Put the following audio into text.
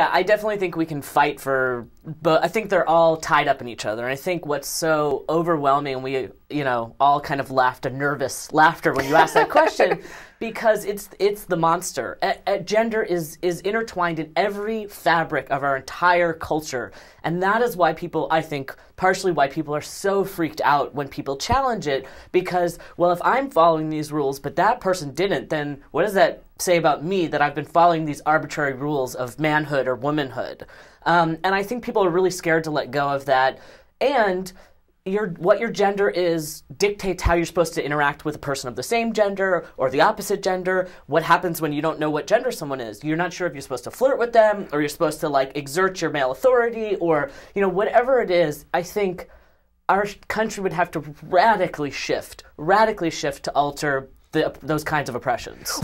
yeah, I definitely think we can fight for but I think they're all tied up in each other. And I think what's so overwhelming, we you know all kind of laughed a nervous laughter when you asked that question, because it's it's the monster. A, a gender is is intertwined in every fabric of our entire culture, and that is why people, I think, partially why people are so freaked out when people challenge it. Because well, if I'm following these rules, but that person didn't, then what does that say about me that I've been following these arbitrary rules of manhood or womanhood? Um, and I think people are really scared to let go of that. And your what your gender is dictates how you're supposed to interact with a person of the same gender or the opposite gender. What happens when you don't know what gender someone is? You're not sure if you're supposed to flirt with them or you're supposed to like exert your male authority or you know whatever it is. I think our country would have to radically shift, radically shift to alter the, those kinds of oppressions.